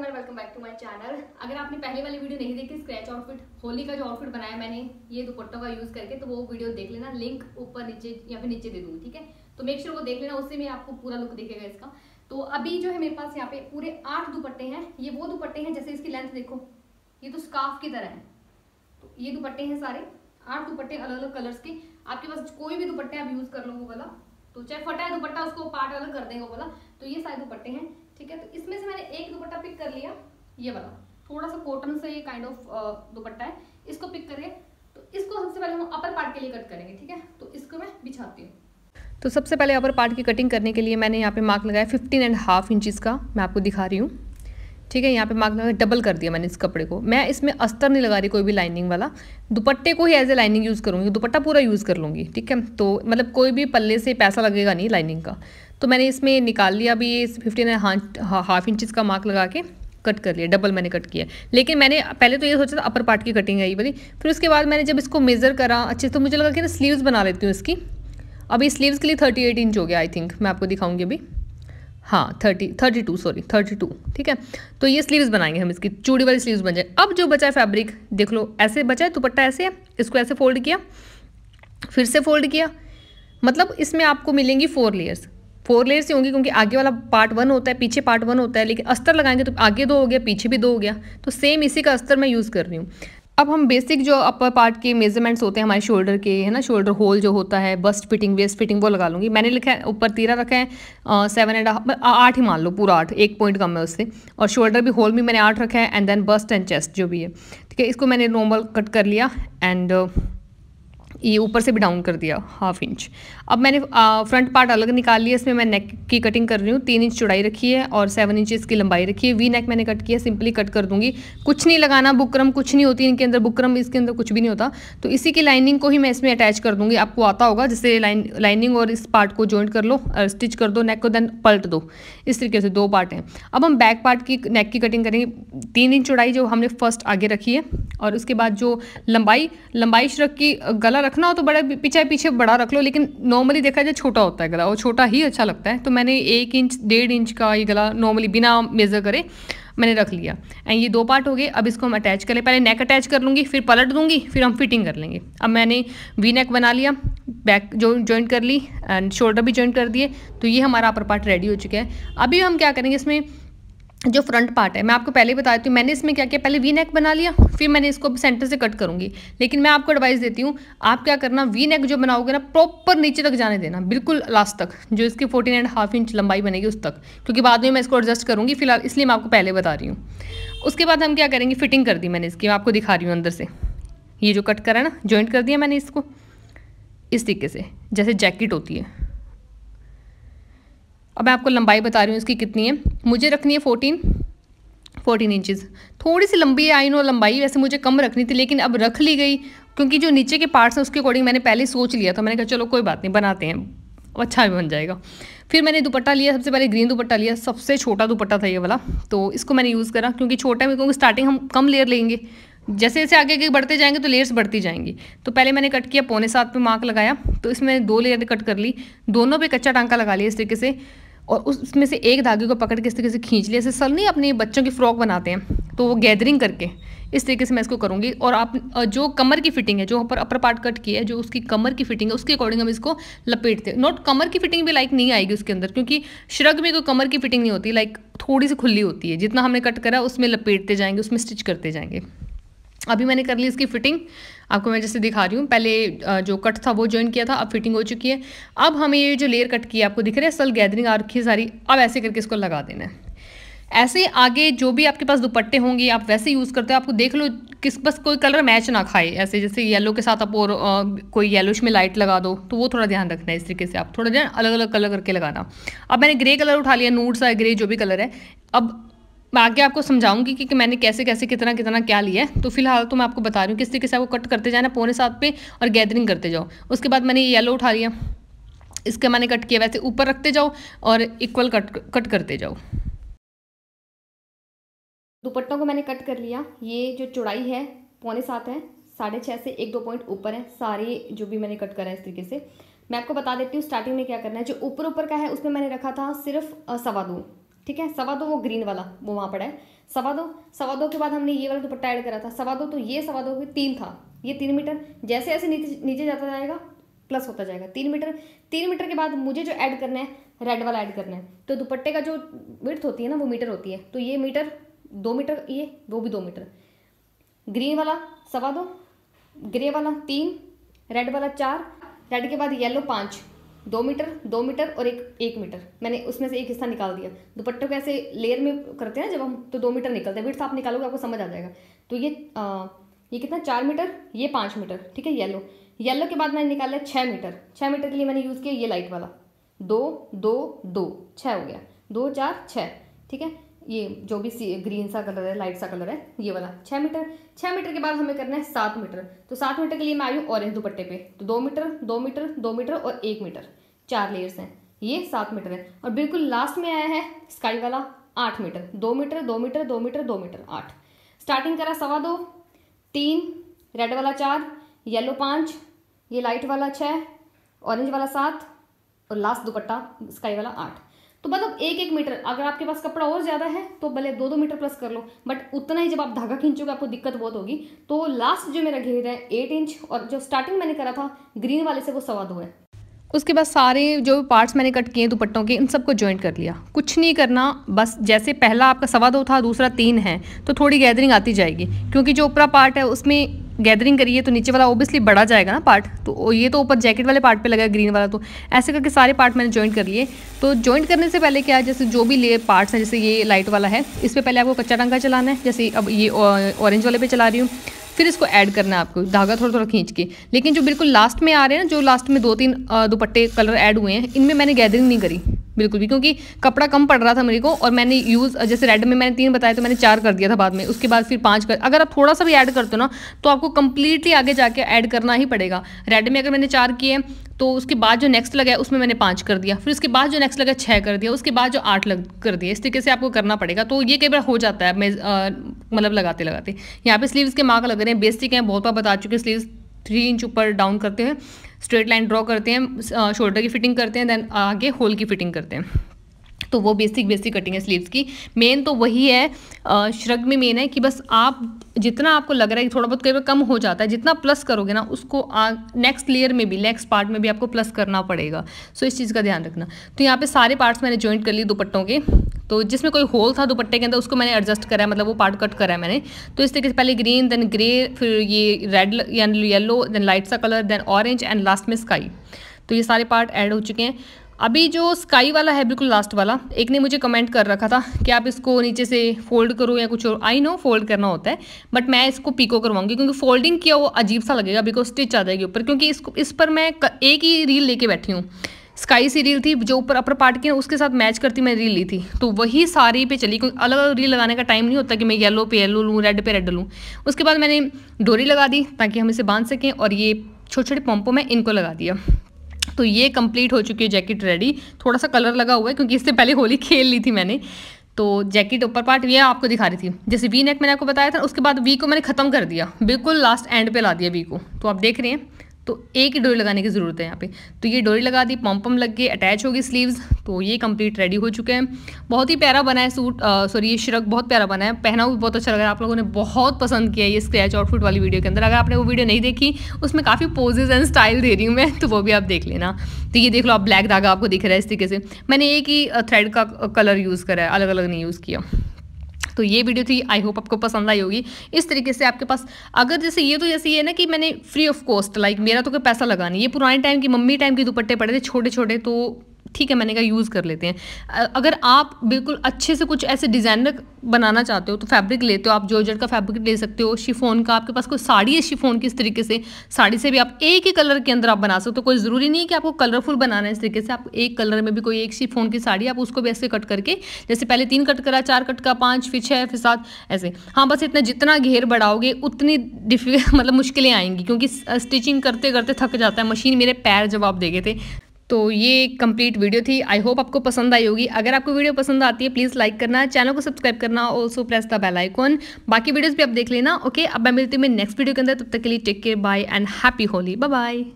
welcome and welcome back to my channel अगर आपने पहले वाली वीडियो नहीं देखी स्क्रैच आउटफिट होली का जो आउटफिट बनाया मैंने ये दुपट्टों का यूज करके तो वो वीडियो देख लेना लिंक ऊपर नीचे या फिर नीचे दे दूंगी ठीक है तो मेक श्योर sure वो देख लेना उससे मैं आपको पूरा लुक देखेगा इसका तो अभी जो है मेरे पास यहाँ पे पूरे आठ दुपट्टे हैं ये वो दुपट्टे हैं जैसे इसकी लेंथ देखो ये तो स्काफ की तरह है तो ये दुपट्टे हैं सारे आठ दुपट्टे अलग अलग कलर्स के आपके पास कोई भी दुपट्टे आप यूज कर लो वो वाला तो चाहे फटा है दुपट्टा उसको पार्ट अलग कर देंगे वो वाला तो ये सारे दुपट्टे हैं ठीक है तो इसमें से मैंने एक दुपट्टा पिक कर लिया ये वाला थोड़ा सा कॉटन से ये काइंड ऑफ दुपट्टा है इसको पिक करिए तो इसको सबसे पहले हम अपर पार्ट के लिए कट करेंगे ठीक है तो इसको मैं बिछाती हूँ तो सबसे पहले अपर पार्ट की कटिंग करने के लिए मैंने यहाँ पे मार्क लगाया फिफ्टीन एंड हाफ इंचज़ का मैं आपको दिखा रही हूँ ठीक है यहाँ पे मार्क डबल कर दिया मैंने इस कपड़े को मैं इसमें अस्तर नहीं लगा रही कोई भी लाइनिंग वाला दुपट्टे को ही एज ए लाइनिंग यूज़ करूँगी दुपट्टा पूरा यूज़ कर लूँगी ठीक है तो मतलब कोई भी पल्ले से पैसा लगेगा नहीं लाइनिंग का तो मैंने इसमें निकाल लिया अभी इस फिफ्टीन एंड हाफ इंचज़ का मार्क लगा के कट कर लिया डबल मैंने कट किया लेकिन मैंने पहले तो ये सोचा था अपर पार्ट की कटिंग आई बड़ी फिर उसके बाद मैंने जब इसको मेज़र करा अच्छे तो मुझे लगा कि ना स्लीव्स बना लेती हूँ इसकी अभी स्लीव्स के लिए थर्टी एट इंच हो गया आई थिंक मैं आपको दिखाऊंगी अभी हाँ thirty thirty two sorry thirty two ठीक है तो ये स्लीव्स बनाएंगे हम इसकी चूड़ी वाली स्लीव्स बन जाए अब जो बचा है फैब्रिक देख लो ऐसे बचा है दुपट्टा ऐसे है इसको ऐसे फोल्ड किया फिर से फोल्ड किया मतलब इसमें आपको मिलेंगी फोर लेयर्स फोर लेयर्स ही होंगी क्योंकि आगे वाला पार्ट वन होता है पीछे पार्ट वन होता है लेकिन अस्तर लगाएंगे तो आगे दो हो गया पीछे भी दो हो गया तो सेम इसी का अस्तर मैं यूज़ कर रही हूँ अब हम बेसिक जो अपर पार्ट के मेजरमेंट्स होते हैं हमारे शोल्डर के है ना शोल्डर होल जो होता है बस्ट फिटिंग वेस्ट फिटिंग वो लगा लूँगी मैंने लिखा है ऊपर तीरा रखा है सेवन एंड आठ ही मान लो पूरा आठ एक पॉइंट कम है उससे और शोल्डर भी होल भी मैंने आठ रखा है and then bust and chest जो भी है ठीक है इसको मैंने नॉर्मल कट कर लिया एंड uh, ये ऊपर से भी डाउन कर दिया हाफ इंच अब मैंने आ, फ्रंट पार्ट अलग निकाल लिया इसमें मैं नेक की कटिंग कर रही हूँ तीन इंच चौड़ाई रखी है और सेवन इंच की लंबाई रखी है वी नेक मैंने कट किया सिंपली कट कर दूंगी कुछ नहीं लगाना बुकरम कुछ नहीं होती इनके अंदर बुकरम इसके अंदर कुछ भी नहीं होता तो इसी की लाइनिंग को ही मैं इसमें अटैच कर दूँगी आपको आता होगा जैसे लाइन लाइनिंग और इस पार्ट को जॉइंट कर लो स्टिच कर दो नेक को देन पलट दो इस तरीके से दो पार्ट हैं अब हम बैक पार्ट की नेक की कटिंग करेंगे तीन इंच चौड़ाई जो हमने फर्स्ट आगे रखी है और उसके बाद जो लंबाई लंबाई रख की गला रखना हो तो बड़ा पीछे पीछे बड़ा रख लो लेकिन नॉर्मली देखा जाए छोटा होता है गला और छोटा ही अच्छा लगता है तो मैंने एक इंच डेढ़ इंच का ये गला नॉर्मली बिना मेज़र करे मैंने रख लिया एंड ये दो पार्ट हो गए अब इसको हम अटैच करें पहले नेक अटैच कर लूँगी फिर पलट दूँगी फिर हम फिटिंग कर लेंगे अब मैंने वी नेक बना लिया बैक जो ज्वाइन कर ली एंड शोल्डर भी ज्वाइंट कर दिए तो ये हमारा अपर पार्ट रेडी हो चुका है अभी हम क्या करेंगे इसमें जो फ्रंट पार्ट है मैं आपको पहले ही बता देती हूँ मैंने इसमें क्या किया पहले वी नेक बना लिया फिर मैंने इसको सेंटर से कट करूँगी लेकिन मैं आपको एडवाइस देती हूँ आप क्या करना वी नेक जो बनाओगे ना प्रॉपर नीचे तक जाने देना बिल्कुल लास्ट तक जो इसकी फोर्टीन एंड हाफ इंच लंबाई बनेगी उस तक क्योंकि बाद में मैं इसको एडजस्ट करूँगी फिलहाल इसलिए मैं आपको पहले बता रही हूँ उसके बाद हम क्या करेंगे फिटिंग कर दी मैंने इसकी मैं आपको दिखा रही हूँ अंदर से ये जो कट करा ना जॉइंट कर दिया मैंने इसको इस तरीके से जैसे जैकेट होती है अब मैं आपको लंबाई बता रही हूँ इसकी कितनी है मुझे रखनी है फोर्टीन फोर्टीन इंचज़ थोड़ी सी लंबी है आई नो लंबाई वैसे मुझे कम रखनी थी लेकिन अब रख ली गई क्योंकि जो नीचे के पार्ट्स हैं उसके अकॉर्डिंग मैंने पहले सोच लिया था मैंने कहा चलो कोई बात नहीं बनाते हैं अच्छा भी बन जाएगा फिर मैंने दुपट्टा लिया सबसे पहले ग्रीन दुपट्टा लिया सबसे छोटा दुपट्टा था ये वाला तो इसको मैंने यूज़ करा क्योंकि छोटा में क्योंकि स्टार्टिंग हम कम लेयर लेंगे जैसे जैसे आगे आगे बढ़ते जाएंगे तो लेयर्स बढ़ती जाएंगी तो पहले मैंने कट किया पौने सात पे मार्क लगाया तो इसमें दो लेयर कट कर ली दोनों पे कच्चा टांका लगा लिया इस तरीके से और उसमें से एक धागे को पकड़ के इस तरीके से खींच लिया ऐसे सर नहीं अपने बच्चों की फ्रॉक बनाते हैं तो वो गैदरिंग करके इस तरीके से मैं इसको करूँगी और आप जो कमर की फिटिंग है जो ऊपर अपर पार्ट कट की है जो उसकी कमर की फिटिंग है उसके अकॉर्डिंग हम इसको लपेटते हैं नॉट कमर की फिटिंग भी लाइक नहीं आएगी उसके अंदर क्योंकि श्रग में कोई तो कमर की फिटिंग नहीं होती लाइक थोड़ी सी खुली होती है जितना हमने कट करा उसमें लपेटते जाएंगे उसमें स्टिच करते जाएंगे अभी मैंने कर ली इसकी फिटिंग आपको मैं जैसे दिखा रही हूँ पहले जो कट था वो ज्वाइन किया था अब फिटिंग हो चुकी है अब हमें ये जो लेयर कट की है आपको दिख रहा है असल गैदरिंग आ रखी है सारी अब ऐसे करके इसको लगा देना है ऐसे आगे जो भी आपके पास दुपट्टे होंगे आप वैसे यूज़ करते हो आपको देख लो किस बस कोई कलर मैच ना खाए ऐसे जैसे येलो के साथ आप और आ, कोई येलोश में लाइट लगा दो तो वो थोड़ा ध्यान रखना है इस तरीके से आप थोड़ा ध्यान अलग अलग कलर करके लगाना अब मैंने ग्रे कलर उठा लिया नूट सा ग्रे जो भी कलर है अब मैं आगे आपको समझाऊंगी कि, कि मैंने कैसे कैसे कितना कितना क्या लिया है तो फिलहाल तो मैं आपको बता रही हूँ किस तरीके से आपको कट करते जाना पौने सात पे और गैदरिंग करते जाओ उसके बाद मैंने ये येलो उठा लिया इसका मैंने कट किया वैसे ऊपर रखते जाओ और इक्वल कट कट करते जाओ दुपट्टों को मैंने कट कर लिया ये जो चौड़ाई है पौने सात है साढ़े छः से एक दो पॉइंट ऊपर है सारे जो भी मैंने कट करा है इस तरीके से मैं आपको बता देती हूँ स्टार्टिंग में क्या करना है जो ऊपर ऊपर का है उसमें मैंने रखा था सिर्फ सवा दो ठीक है सवा दो वो ग्रीन वाला वो वहाँ पड़ा है सवा दो सवा दो के बाद हमने ये वाला दुपट्टा ऐड करा था सवा दो तो ये सवा दो तीन था ये तीन मीटर जैसे ऐसे नीचे नीचे जाता जाएगा प्लस होता जाएगा तीन मीटर तीन मीटर के बाद मुझे जो ऐड करना है रेड वाला ऐड करना है तो दुपट्टे का जो विर्थ होती है ना वो मीटर होती है तो ये मीटर दो मीटर ये वो भी दो मीटर ग्रीन वाला सवा दो ग्रे वाला तीन रेड वाला चार रेड के बाद येलो पाँच दो मीटर दो मीटर और एक एक मीटर मैंने उसमें से एक हिस्सा निकाल दिया दुपट्टे को ऐसे लेयर में करते हैं जब हम तो दो मीटर निकलते हैं फिर आप निकालोगे आपको समझ आ जाएगा तो ये आ, ये कितना चार मीटर ये पाँच मीटर ठीक है येलो येलो के बाद मैंने निकाला छः मीटर छः मीटर के लिए मैंने यूज़ किया ये लाइट वाला दो दो दो छः हो गया दो चार छः ठीक है ये जो भी सी ग्रीन सा कलर है लाइट सा कलर है ये वाला छः मीटर छः मीटर के बाद हमें करना है सात मीटर तो सात मीटर के लिए मैं आई हूँ ऑरेंज दुपट्टे पे तो दो मीटर दो मीटर दो मीटर और एक मीटर चार लेयर्स हैं ये सात मीटर है और बिल्कुल लास्ट में आया है स्काई वाला आठ मीटर दो मीटर दो मीटर दो मीटर दो मीटर आठ स्टार्टिंग करा सवा दो तीन रेड वाला चार येलो पाँच ये लाइट वाला छः ऑरेंज वाला सात और लास्ट दुपट्टा स्काई वाला आठ तो मतलब एक एक मीटर अगर आपके पास कपड़ा और ज़्यादा है तो भले दो दो मीटर प्लस कर लो बट उतना ही जब आप धागा खींचोगे आपको दिक्कत बहुत होगी तो लास्ट जो मेरा घेर है एट इंच और जो स्टार्टिंग मैंने करा था ग्रीन वाले से वो सवा दो है उसके बाद सारे जो पार्ट्स मैंने कट किए दुपट्टों के इन सबको ज्वाइंट कर लिया कुछ नहीं करना बस जैसे पहला आपका सवा दो था दूसरा तीन है तो थोड़ी गैदरिंग आती जाएगी क्योंकि जो ऊपरा पार्ट है उसमें गैदरिंग करिए तो नीचे वाला ओबियसली बढ़ा जाएगा ना पार्ट तो ये तो ऊपर जैकेट वाले पार्ट पे लगा ग्रीन वाला तो ऐसे करके सारे पार्ट मैंने ज्वाइंट कर लिए तो ज्वाइंट करने से पहले क्या जैसे जो भी ले पार्ट्स हैं जैसे ये लाइट वाला है इस पर पहले आपको कच्चा टंका चलाना है जैसे अब ये ऑरेंज वाले पे चला रही हूँ फिर इसको ऐड करना है आपको धागा थोड़ा थोड़ा खींच के लेकिन जो बिल्कुल लास्ट में आ रहे हैं ना जो लास्ट में दो तीन दुपट्टे कलर ऐड हुए हैं इनमें मैंने गैदरिंग नहीं करी बिल्कुल भी क्योंकि कपड़ा कम पड़ रहा था मेरे को और मैंने यूज़ जैसे रेड में मैंने तीन बताया तो मैंने चार कर दिया था बाद में उसके बाद फिर पाँच कर अगर आप थोड़ा सा भी ऐड करते हो ना तो आपको कंप्लीटली आगे जाके ऐड करना ही पड़ेगा रेड में अगर मैंने चार किए तो उसके बाद जो नेक्स्ट लगा है उसमें मैंने पाँच कर दिया फिर उसके बाद जो नेक्स्ट लगा छः कर दिया उसके बाद जो आठ लग कर दिया इस तरीके से आपको करना पड़ेगा तो ये कई बार हो जाता है मैं मतलब लगाते लगाते यहाँ पे स्लीव्स के मार्क लग रहे हैं बेसिक हैं बहुत बार बता चुके स्लीव्स थ्री इंच ऊपर डाउन करते हैं स्ट्रेट लाइन ड्रॉ करते हैं शोल्डर की फिटिंग करते हैं देन आगे होल की फिटिंग करते हैं तो वो बेसिक बेसिक कटिंग है स्लीव्स की मेन तो वही है श्रग में मेन है कि बस आप जितना आपको लग रहा है कि थोड़ा बहुत कई बार कम हो जाता है जितना प्लस करोगे ना उसको नेक्स्ट लेयर में भी नेक्स्ट पार्ट में भी आपको प्लस करना पड़ेगा सो इस चीज़ का ध्यान रखना तो यहाँ पे सारे पार्ट्स मैंने ज्वाइंट कर लिए दुपट्टों के तो जिसमें कोई होल था दुपट्टे के अंदर उसको मैंने एडजस्ट करा है मतलब वो पार्ट कट करा है मैंने तो इस तरीके से पहले ग्रीन देन ग्रे फिर ये रेड येलो देन लाइट सा colour then orange and last में स्काई तो ये सारे पार्ट ऐड हो चुके हैं अभी जो स्काई वाला है बिल्कुल लास्ट वाला एक ने मुझे कमेंट कर रखा था कि आप इसको नीचे से फोल्ड करो या कुछ और आई नो फोल्ड करना होता है बट मैं इसको पीको करवाऊंगी क्योंकि फोल्डिंग किया वो अजीब सा लगेगा बिकॉज स्टिच आ जाएगी ऊपर क्योंकि इसको इस पर मैं एक ही रील लेके बैठी हूँ स्काई सी रील थी जो ऊपर अपर पार्ट की उसके साथ मैच करती मैं रील ली थी तो वही सारी पे चली क्योंकि अलग अलग रील लगाने का टाइम नहीं होता कि मैं येलो पे येलो लूँ रेड पे रेड लूँ उसके बाद मैंने डोरी लगा दी ताकि हम इसे बांध सकें और ये छोटे छोटे पंपों में इनको लगा दिया तो ये कंप्लीट हो चुकी है जैकेट रेडी थोड़ा सा कलर लगा हुआ है क्योंकि इससे पहले होली खेल ली थी मैंने तो जैकेट ऊपर पार्ट ये आपको दिखा रही थी जैसे वी नेक मैंने आपको बताया था उसके बाद वी को मैंने ख़त्म कर दिया बिल्कुल लास्ट एंड पे ला दिया वी को तो आप देख रहे हैं तो एक ही डोरी लगाने की ज़रूरत है यहाँ पे तो ये डोरी लगा दी पम्पम लग के अटैच होगी स्लीव्स तो ये कंप्लीट रेडी हो चुके हैं बहुत ही प्यारा बना है सूट सॉरी ये श्रक बहुत प्यारा बना है पहना भी बहुत अच्छा लग रहा है आप लोगों ने बहुत पसंद किया ये स्क्रैच आउटफिट वाली वीडियो के अंदर अगर आपने वो वीडियो नहीं देखी उसमें काफ़ी पोजेज एंड स्टाइल दे रही हूँ मैं तो वो भी आप देख लेना तो ये देख लो आप ब्लैक धागा आपको दिख रहा है इस तरीके से मैंने एक ही थ्रेड का कलर यूज़ करा है अलग अलग नहीं यूज़ किया तो ये वीडियो थी आई होप आपको पसंद आई होगी इस तरीके से आपके पास अगर जैसे ये तो जैसे ये ना कि मैंने फ्री ऑफ कॉस्ट लाइक मेरा तो कोई पैसा लगा नहीं ये पुराने टाइम की मम्मी टाइम के दुपट्टे पड़े थे छोटे छोटे तो ठीक है मैंने कहा यूज़ कर लेते हैं अगर आप बिल्कुल अच्छे से कुछ ऐसे डिज़ाइनर बनाना चाहते हो तो फैब्रिक लेते हो आप जॉर्जेट का फैब्रिक ले सकते हो शिफोन का आपके पास कोई साड़ी है शिफोन की इस तरीके से साड़ी से भी आप एक ही कलर के अंदर आप बना सकते हो कोई ज़रूरी नहीं है कि आपको कलरफुल बनाना है इस तरीके से आप एक कलर में भी कोई एक शिफोन की साड़ी आप उसको भी ऐसे कट करके जैसे पहले तीन कट करा चार कट का पाँच फिर छः फिर सात ऐसे हाँ बस इतना जितना घेर बढ़ाओगे उतनी डिफिक मतलब मुश्किलें आएंगी क्योंकि स्टिचिंग करते करते थक जाता है मशीन मेरे पैर जवाब दे गए थे तो ये कंप्लीट वीडियो थी आई होप आपको पसंद आई होगी अगर आपको वीडियो पसंद आती है प्लीज़ लाइक करना चैनल को सब्सक्राइब करना also press the bell icon बाकी वीडियोस भी आप देख लेना ओके अब मैं मिलती हूँ मेरे नेक्स्ट वीडियो के अंदर तब तक के लिए take care bye and happy Holi bye bye